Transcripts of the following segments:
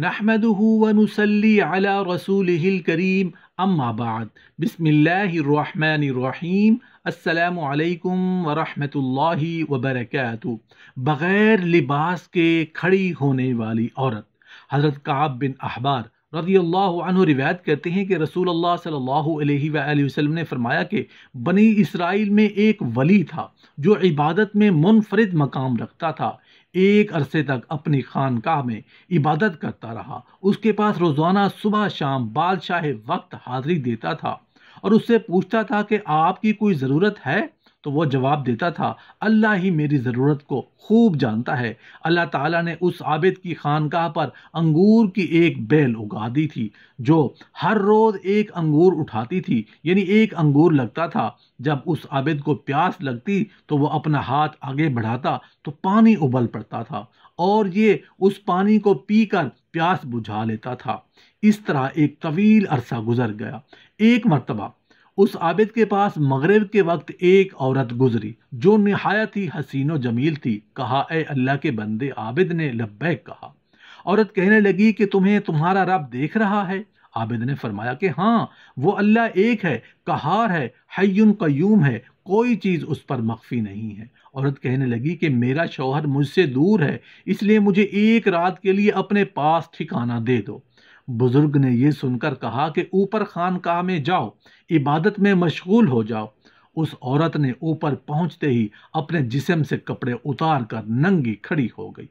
नहमदहू वनसली अला रसूल करीम अम्माबाद बसमीम अल्लाम वरहमल वबरक बग़ैर लिबास के खड़ी होने वाली औरत हज़रत काब बिन अहबार रदी अल्लाह रिवायत करते हैं कि रसूल अल्लाह सल्लल्लाहु अलैहि वसल्लम ने फरमाया कि बनी इसराइल में एक वली था जो इबादत में मुनफरद मकाम रखता था एक अरसे तक अपनी खानकाह में इबादत करता रहा उसके पास रोज़ाना सुबह शाम बादशाह वक्त हाजिरी देता था और उससे पूछता था कि आपकी कोई ज़रूरत है तो वो जवाब देता था अल्लाह ही मेरी ज़रूरत को खूब जानता है अल्लाह ताला ने उस आबिद की खानकाह पर अंगूर की एक बेल उगा दी थी जो हर रोज़ एक अंगूर उठाती थी यानी एक अंगूर लगता था जब उस आबिद को प्यास लगती तो वो अपना हाथ आगे बढ़ाता तो पानी उबल पड़ता था और ये उस पानी को पीकर प्यास बुझा लेता था इस तरह एक तवील अरसा गुजर गया एक मरतबा उस आबिद के पास मगरब के वक्त एक औरत गुजरी जो नहायत ही व जमील थी कहा ए अल्लाह के बंदे आबिद ने लब्बैक कहा औरत कहने लगी कि तुम्हें तुम्हारा रब देख रहा है आबिद ने फरमाया कि हाँ वो अल्लाह एक है कहार है हयुन कयूम है कोई चीज़ उस पर मख्फी नहीं है औरत कहने लगी कि मेरा शौहर मुझसे दूर है इसलिए मुझे एक रात के लिए अपने पास ठिकाना दे दो बुजुर्ग ने यह सुनकर कहा कि ऊपर खानकाह में जाओ इबादत में मशगूल हो जाओ उस औरत ने ऊपर पहुंचते ही अपने जिसम से कपड़े उतार कर नंगी खड़ी हो गई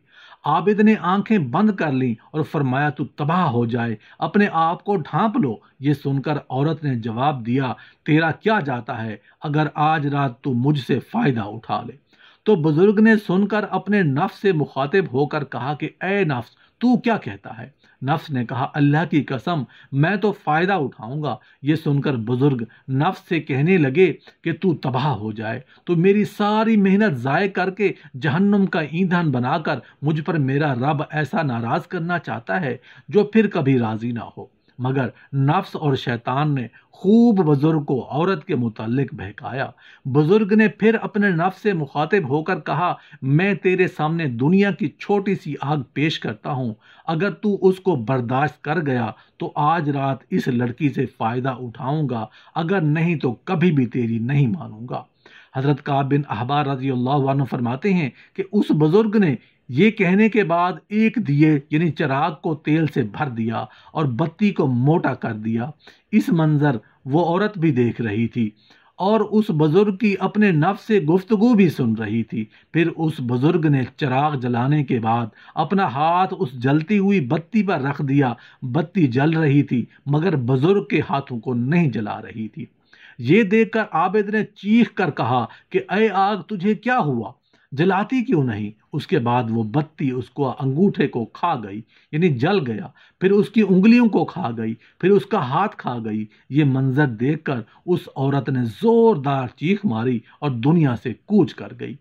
आबिद ने आंखें बंद कर लीं और फरमाया तू तबाह हो जाए अपने आप को ढांप लो ये सुनकर औरत ने जवाब दिया तेरा क्या जाता है अगर आज रात तू मुझसे फ़ायदा उठा ले तो बुजुर्ग ने सुनकर अपने नफ्स से मुखातिब होकर कहा कि ए नफ्स तू क्या कहता है नफ्स ने कहा अल्लाह की कसम मैं तो फ़ायदा उठाऊंगा ये सुनकर बुज़ुर्ग नफ्स से कहने लगे कि तू तबाह हो जाए तो मेरी सारी मेहनत ज़ाय करके जहन्नुम का ईंधन बनाकर मुझ पर मेरा रब ऐसा नाराज़ करना चाहता है जो फिर कभी राज़ी ना हो मगर नफ्स और शैतान ने खूब बुज़ुर्ग को औरत के मुतालिक बहकाया बुज़ुर्ग ने फिर अपने नफ्स से मुखातिब होकर कहा मैं तेरे सामने दुनिया की छोटी सी आग पेश करता हूँ अगर तू उसको बर्दाश्त कर गया तो आज रात इस लड़की से फ़ायदा उठाऊँगा अगर नहीं तो कभी भी तेरी नहीं मानूंगा हज़रत का बिन अहबार रजी अल्लाह फरमाते हैं कि उस बुज़ुर्ग ने ये कहने के बाद एक दिए यानी चराग को तेल से भर दिया और बत्ती को मोटा कर दिया इस मंज़र वो औरत भी देख रही थी और उस बुज़ुर्ग की अपने नफ से गुफ्तगु भी सुन रही थी फिर उस बुज़ुर्ग ने चराग जलाने के बाद अपना हाथ उस जलती हुई बत्ती पर रख दिया बत्ती जल रही थी मगर बुज़ुर्ग के हाथों को नहीं जला रही थी ये देखकर आबिद ने चीख कर कहा कि अय आग तुझे क्या हुआ जलाती क्यों नहीं उसके बाद वो बत्ती उसको अंगूठे को खा गई यानी जल गया फिर उसकी उंगलियों को खा गई फिर उसका हाथ खा गई ये मंजर देखकर उस औरत ने ज़ोरदार चीख मारी और दुनिया से कूच कर गई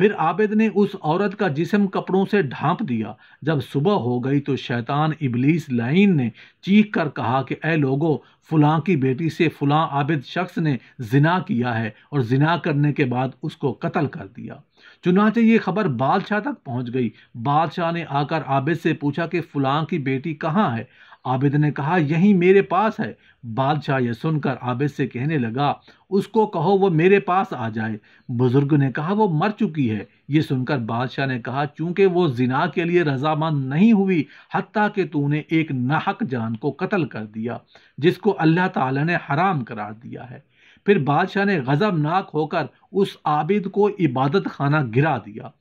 फिर आबिद ने उस औरत का जिसम कपड़ों से ढांप दिया जब सुबह हो गई तो शैतान इबलीस लाइन ने चीख कर कहा कि ए लोगो फुलां की बेटी से फुलां आबिद शख्स ने जिना किया है और जिना करने के बाद उसको कत्ल कर दिया चुनाचे ये खबर बादशाह तक पहुंच गई बादशाह ने आकर आबिद से पूछा कि फुलां की बेटी कहाँ है आबिद ने कहा यही मेरे पास है बादशाह यह सुनकर आबिद से कहने लगा उसको कहो वो मेरे पास आ जाए बुजुर्ग ने कहा वो मर चुकी है ये सुनकर बादशाह ने कहा चूंकि वो जिना के लिए रजामंद नहीं हुई हती के तूने एक नाहक जान को कत्ल कर दिया जिसको अल्लाह ताला ने हराम करार दिया है फिर बादशाह ने गजबनाक होकर उस आबिद को इबादत खाना गिरा दिया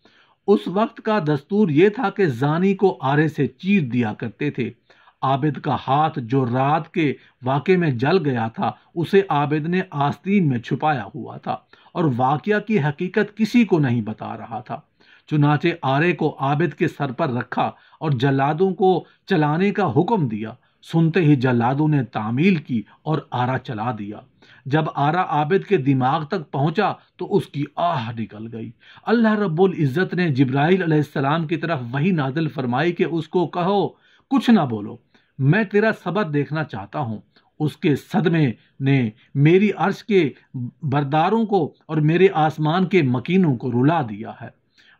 उस वक्त का दस्तूर यह था कि जानी को आरे से चीर दिया करते थे आबिद का हाथ जो रात के वाक़े में जल गया था उसे आबिद ने आस्तीन में छुपाया हुआ था और वाक़ की हकीकत किसी को नहीं बता रहा था चुनाचे आरे को आबिद के सर पर रखा और जलादों को चलाने का हुक्म दिया सुनते ही जल्लादों ने तामील की और आरा चला दिया जब आरा आबिद के दिमाग तक पहुंचा तो उसकी आह निकल गई अल्लाह रब्बुल इज़्ज़त ने जिब्राइल अलैहिस्सलाम की तरफ वही नाजिल फरमाई कि उसको कहो कुछ ना बोलो मैं तेरा सबक देखना चाहता हूँ उसके सदमे ने मेरी अर्श के बरदारों को और मेरे आसमान के मकीनों को रुला दिया है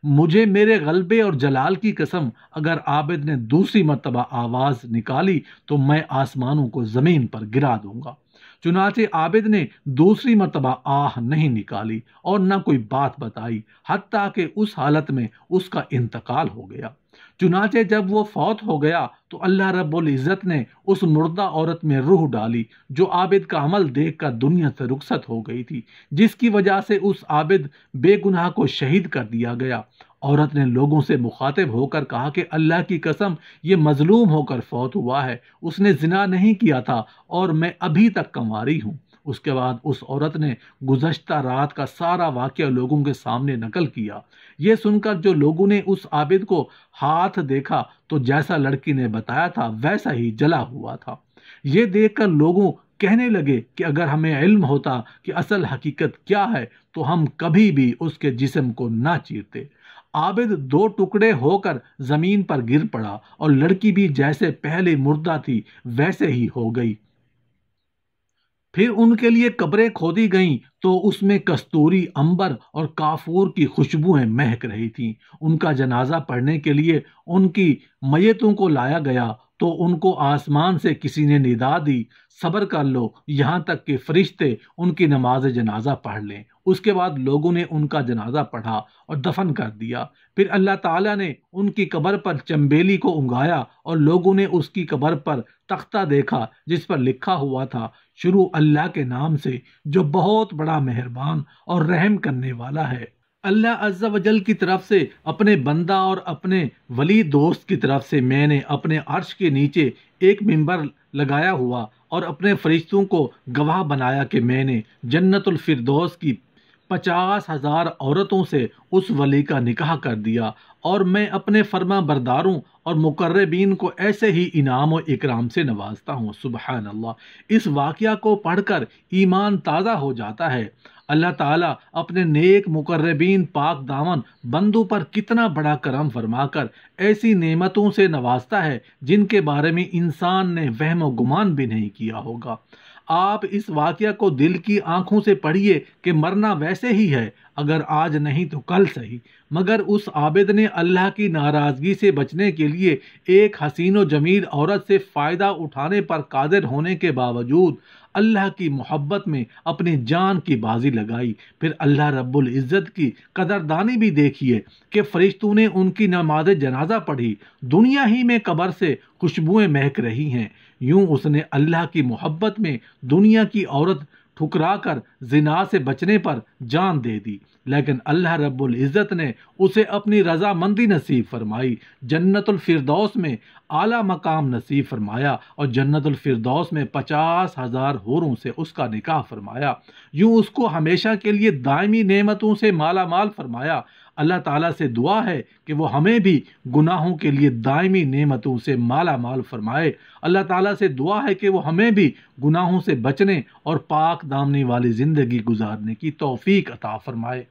मुझे मेरे गलबे और जलाल की कसम अगर आबिद ने दूसरी मरतबा आवाज़ निकाली तो मैं आसमानों को ज़मीन पर गिरा दूंगा चुनाचे आबिद ने दूसरी मरतबा आह नहीं निकाली और न कोई बात बताई हती कि उस हालत में उसका इंतकाल हो गया चुनाचे जब वो फौत हो गया तो अल्लाह रब्बुल इज़्ज़त ने उस मुर्दा औरत में रूह डाली जो आबिद का अमल देख कर दुनिया से रुखसत हो गई थी जिसकी वजह से उस आबिद बेगुनाह को शहीद कर दिया गया औरत ने लोगों से मुखातिब होकर कहा कि अल्लाह की कसम ये मजलूम होकर फौत हुआ है उसने जिना नहीं किया था और मैं अभी तक कंवारी हूँ उसके बाद उस औरत ने गुजशत रात का सारा वाक़ लोगों के सामने नकल किया ये सुनकर जो लोगों ने उस आबिद को हाथ देखा तो जैसा लड़की ने बताया था वैसा ही जला हुआ था ये देखकर लोगों कहने लगे कि अगर हमें इल्म होता कि असल हकीकत क्या है तो हम कभी भी उसके जिसम को ना चीरते आबिद दो टुकड़े होकर ज़मीन पर गिर पड़ा और लड़की भी जैसे पहले मुर्दा थी वैसे ही हो गई फिर उनके लिए कब्रें खोदी गईं तो उसमें कस्तूरी अंबर और काफूर की खुशबुएं महक रही थीं उनका जनाजा पढ़ने के लिए उनकी मैतों को लाया गया तो उनको आसमान से किसी ने निदा दी सब्र कर लो यहाँ तक कि फरिश्ते उनकी नमाज जनाजा पढ़ लें उसके बाद लोगों ने उनका जनाजा पढ़ा और दफन कर दिया फिर अल्लाह ताला ने उनकी कब्र पर चंबेली को उंगाया और लोगों ने उसकी कब्र पर तख्ता देखा जिस पर लिखा हुआ था शुरू अल्लाह के नाम से जो बहुत बड़ा मेहरबान और रहम करने वाला है अल्लाह अज्जा वजल की तरफ से अपने बंदा और अपने वली दोस्त की तरफ से मैंने अपने अर्श के नीचे एक मंबर लगाया हुआ और अपने फरिश्तों को गवाह बनाया कि मैंने जन्नतफरदोस की पचास हज़ार औरतों से उस वली का निकाह कर दिया और मैं अपने फर्मा बरदारों और मुकर्रबीन को ऐसे ही इनाम और इकराम से नवाजता हूँ सुबह अल्लाह इस वाक़ को पढ़कर ईमान ताज़ा हो जाता है अल्लाह ताला अपने नेक मुकर्रबीन पाक दामन बंदों पर कितना बड़ा करम फरमाकर ऐसी नेमतों से नवाजता है जिनके बारे में इंसान ने वहम गुमान भी नहीं किया होगा आप इस वाक्य को दिल की आंखों से पढ़िए कि मरना वैसे ही है अगर आज नहीं तो कल सही मगर उस आबिद ने अल्लाह की नाराज़गी से बचने के लिए एक हसीन व जमील औरत से फ़ायदा उठाने पर कादिर होने के बावजूद अल्लाह की मोहब्बत में अपनी जान की बाजी लगाई फिर अल्लाह रब्बुल इज़्ज़त की कदरदानी भी देखिए कि फ़रिश्तों ने उनकी नमाज जनाजा पढ़ी दुनिया ही में कबर से खुशबुएं महक रही हैं यूं उसने अल्लाह की मोहब्बत में दुनिया की औरत ठुकरा कर जिना से बचने पर जान दे दी लेकिन अल्लाह रब्बुल इज़्ज़त ने उसे अपनी रजामंदी नसीब फरमाई जन्नतुल फिरदौस में आला मकाम नसीब फरमाया और जन्नतुल फिरदौस में पचास हज़ार होरों से उसका निकाह फरमाया यूं उसको हमेशा के लिए दायमी नेमतों से माला माल फरमाया अल्लाह ताला से दुआ है कि वो हमें भी गुनाहों के लिए दायमी नेमतों से माला माल फरमाए अल्लाह ताला से दुआ है कि वो हमें भी गुनाहों से बचने और पाक दामने वाली ज़िंदगी गुजारने की तौफीक अता फरमाए